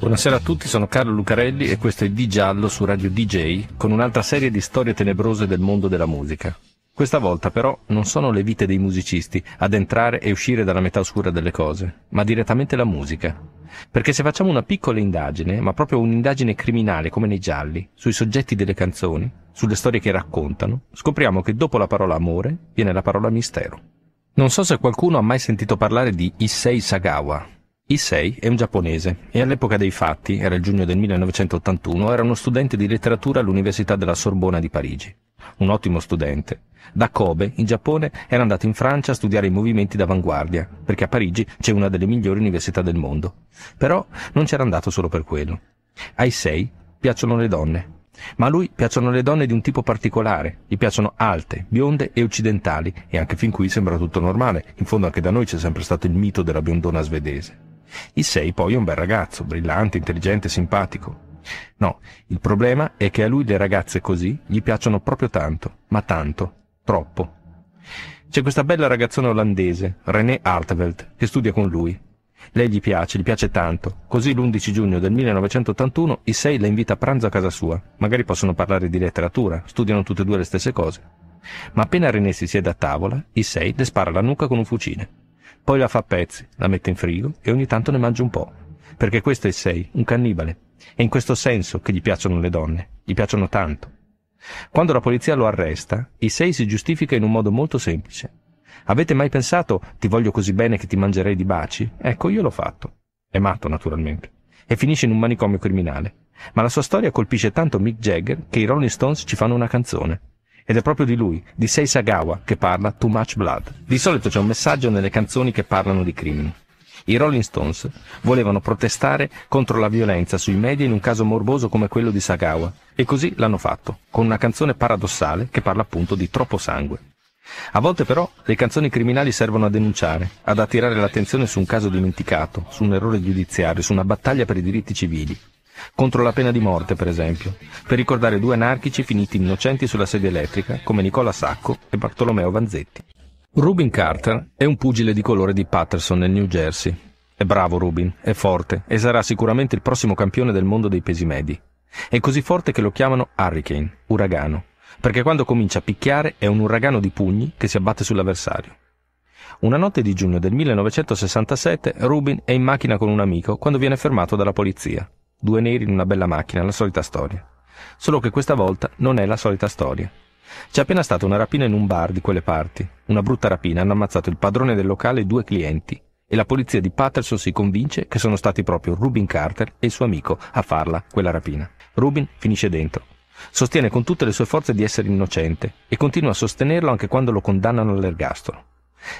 Buonasera a tutti, sono Carlo Lucarelli e questo è Di Giallo su Radio DJ con un'altra serie di storie tenebrose del mondo della musica. Questa volta però non sono le vite dei musicisti ad entrare e uscire dalla metà oscura delle cose, ma direttamente la musica. Perché se facciamo una piccola indagine, ma proprio un'indagine criminale come nei gialli, sui soggetti delle canzoni, sulle storie che raccontano, scopriamo che dopo la parola amore viene la parola mistero. Non so se qualcuno ha mai sentito parlare di Issei Sagawa, Issei è un giapponese e all'epoca dei fatti, era il giugno del 1981, era uno studente di letteratura all'Università della Sorbona di Parigi. Un ottimo studente. Da Kobe, in Giappone, era andato in Francia a studiare i movimenti d'avanguardia, perché a Parigi c'è una delle migliori università del mondo. Però non c'era andato solo per quello. A Issei piacciono le donne. Ma a lui piacciono le donne di un tipo particolare, gli piacciono alte, bionde e occidentali, e anche fin qui sembra tutto normale, in fondo anche da noi c'è sempre stato il mito della biondona svedese. 6 poi è un bel ragazzo, brillante, intelligente, simpatico. No, il problema è che a lui le ragazze così gli piacciono proprio tanto, ma tanto, troppo. C'è questa bella ragazzona olandese, René Hartveld, che studia con lui. Lei gli piace, gli piace tanto. Così l'11 giugno del 1981 i Issei la invita a pranzo a casa sua. Magari possono parlare di letteratura, studiano tutte e due le stesse cose. Ma appena René si siede a tavola, i Issei le spara la nuca con un fucile poi la fa a pezzi, la mette in frigo e ogni tanto ne mangia un po'. Perché questo è il 6, un cannibale. È in questo senso che gli piacciono le donne, gli piacciono tanto. Quando la polizia lo arresta, il 6 si giustifica in un modo molto semplice. Avete mai pensato ti voglio così bene che ti mangerei di baci? Ecco, io l'ho fatto. È matto, naturalmente. E finisce in un manicomio criminale. Ma la sua storia colpisce tanto Mick Jagger che i Rolling Stones ci fanno una canzone. Ed è proprio di lui, di Sei Sagawa, che parla Too Much Blood. Di solito c'è un messaggio nelle canzoni che parlano di crimini. I Rolling Stones volevano protestare contro la violenza sui media in un caso morboso come quello di Sagawa, e così l'hanno fatto, con una canzone paradossale che parla appunto di troppo sangue. A volte però le canzoni criminali servono a denunciare, ad attirare l'attenzione su un caso dimenticato, su un errore giudiziario, su una battaglia per i diritti civili contro la pena di morte per esempio, per ricordare due anarchici finiti innocenti sulla sedia elettrica come Nicola Sacco e Bartolomeo Vanzetti. Rubin Carter è un pugile di colore di Patterson nel New Jersey. È bravo Rubin, è forte e sarà sicuramente il prossimo campione del mondo dei pesi medi. È così forte che lo chiamano hurricane, uragano, perché quando comincia a picchiare è un uragano di pugni che si abbatte sull'avversario. Una notte di giugno del 1967 Rubin è in macchina con un amico quando viene fermato dalla polizia. Due neri in una bella macchina, la solita storia. Solo che questa volta non è la solita storia. C'è appena stata una rapina in un bar di quelle parti. Una brutta rapina, hanno ammazzato il padrone del locale e due clienti. E la polizia di Patterson si convince che sono stati proprio Rubin Carter e il suo amico a farla quella rapina. Rubin finisce dentro. Sostiene con tutte le sue forze di essere innocente e continua a sostenerlo anche quando lo condannano all'ergastolo.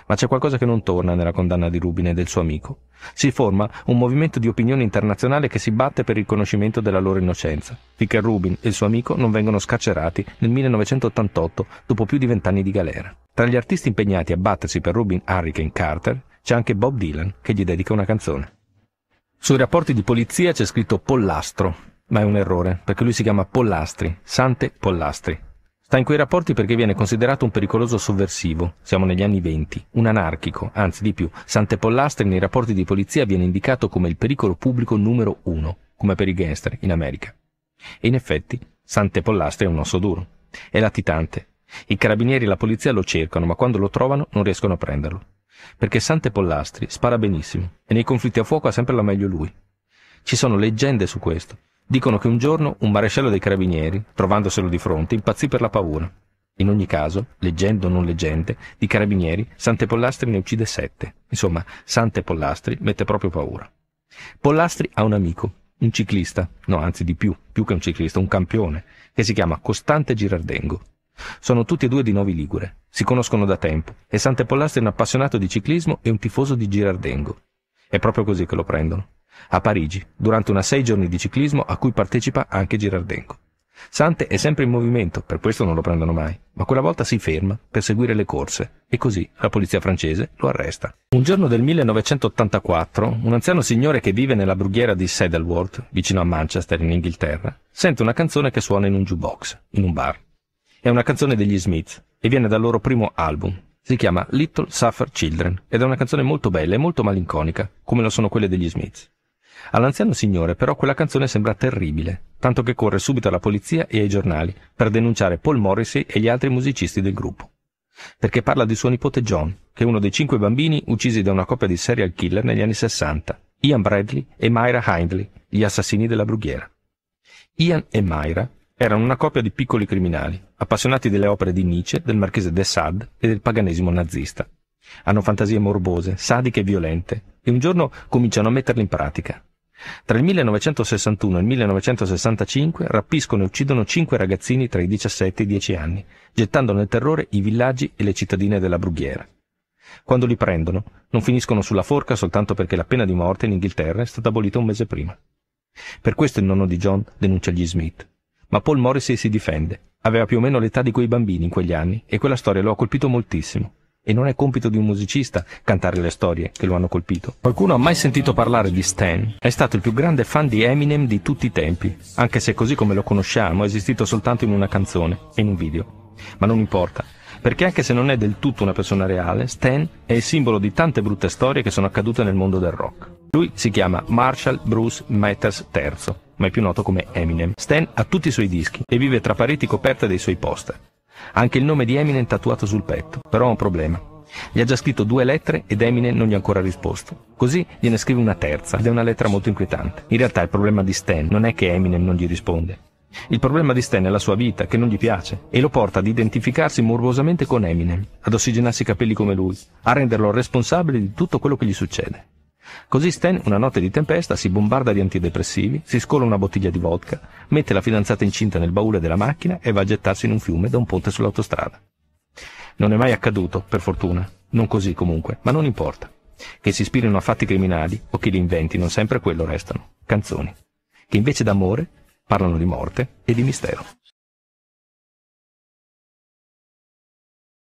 Ma c'è qualcosa che non torna nella condanna di Rubin e del suo amico. Si forma un movimento di opinione internazionale che si batte per il riconoscimento della loro innocenza, finché Rubin e il suo amico non vengono scarcerati nel 1988 dopo più di vent'anni di galera. Tra gli artisti impegnati a battersi per Rubin Hurricane Carter c'è anche Bob Dylan che gli dedica una canzone. Sui rapporti di polizia c'è scritto Pollastro, ma è un errore, perché lui si chiama Pollastri, Sante Pollastri, Sta in quei rapporti perché viene considerato un pericoloso sovversivo, siamo negli anni venti, un anarchico, anzi di più, Sante Pollastri nei rapporti di polizia viene indicato come il pericolo pubblico numero uno, come per i gangster in America. E in effetti, Sante Pollastri è un osso duro, è latitante. I carabinieri e la polizia lo cercano, ma quando lo trovano non riescono a prenderlo. Perché Sante Pollastri spara benissimo e nei conflitti a fuoco ha sempre la meglio lui. Ci sono leggende su questo, Dicono che un giorno un maresciallo dei carabinieri, trovandoselo di fronte, impazzì per la paura. In ogni caso, leggendo o non leggende, di carabinieri, Sante Pollastri ne uccide sette. Insomma, Sante Pollastri mette proprio paura. Pollastri ha un amico, un ciclista, no anzi di più, più che un ciclista, un campione, che si chiama Costante Girardengo. Sono tutti e due di Novi Ligure, si conoscono da tempo e Sante Pollastri è un appassionato di ciclismo e un tifoso di Girardengo. È proprio così che lo prendono a Parigi, durante una sei giorni di ciclismo a cui partecipa anche Girardenco. Sante è sempre in movimento, per questo non lo prendono mai, ma quella volta si ferma per seguire le corse e così la polizia francese lo arresta. Un giorno del 1984, un anziano signore che vive nella brughiera di Sedleworth, vicino a Manchester in Inghilterra, sente una canzone che suona in un jukebox, in un bar. È una canzone degli Smith e viene dal loro primo album. Si chiama Little Suffer Children ed è una canzone molto bella e molto malinconica, come lo sono quelle degli Smith. All'anziano signore però quella canzone sembra terribile, tanto che corre subito alla polizia e ai giornali per denunciare Paul Morrissey e gli altri musicisti del gruppo. Perché parla di suo nipote John, che è uno dei cinque bambini uccisi da una coppia di serial killer negli anni 60, Ian Bradley e Myra Hindley, gli assassini della brughiera. Ian e Myra erano una coppia di piccoli criminali, appassionati delle opere di Nietzsche, del marchese de Sade e del paganesimo nazista. Hanno fantasie morbose, sadiche e violente, e un giorno cominciano a metterle in pratica, tra il 1961 e il 1965 rapiscono e uccidono cinque ragazzini tra i 17 e i 10 anni, gettando nel terrore i villaggi e le cittadine della Brughiera. Quando li prendono, non finiscono sulla forca soltanto perché la pena di morte in Inghilterra è stata abolita un mese prima. Per questo il nonno di John denuncia gli Smith. Ma Paul Morrissey si difende. Aveva più o meno l'età di quei bambini in quegli anni e quella storia lo ha colpito moltissimo. E non è compito di un musicista cantare le storie che lo hanno colpito. Qualcuno ha mai sentito parlare di Stan? È stato il più grande fan di Eminem di tutti i tempi, anche se così come lo conosciamo è esistito soltanto in una canzone e in un video. Ma non importa, perché anche se non è del tutto una persona reale, Stan è il simbolo di tante brutte storie che sono accadute nel mondo del rock. Lui si chiama Marshall Bruce Matters III, ma è più noto come Eminem. Stan ha tutti i suoi dischi e vive tra pareti coperte dei suoi poster. Anche il nome di Eminem tatuato sul petto, però ha un problema. Gli ha già scritto due lettere ed Eminem non gli ha ancora risposto. Così gliene scrive una terza ed è una lettera molto inquietante. In realtà il problema di Stan non è che Eminem non gli risponde. Il problema di Stan è la sua vita, che non gli piace, e lo porta ad identificarsi morbosamente con Eminem, ad ossigenarsi i capelli come lui, a renderlo responsabile di tutto quello che gli succede. Così Stan, una notte di tempesta, si bombarda di antidepressivi, si scola una bottiglia di vodka, mette la fidanzata incinta nel baule della macchina e va a gettarsi in un fiume da un ponte sull'autostrada. Non è mai accaduto, per fortuna. Non così comunque, ma non importa. Che si ispirino a fatti criminali o che li inventino, sempre quello restano. Canzoni. Che invece d'amore parlano di morte e di mistero.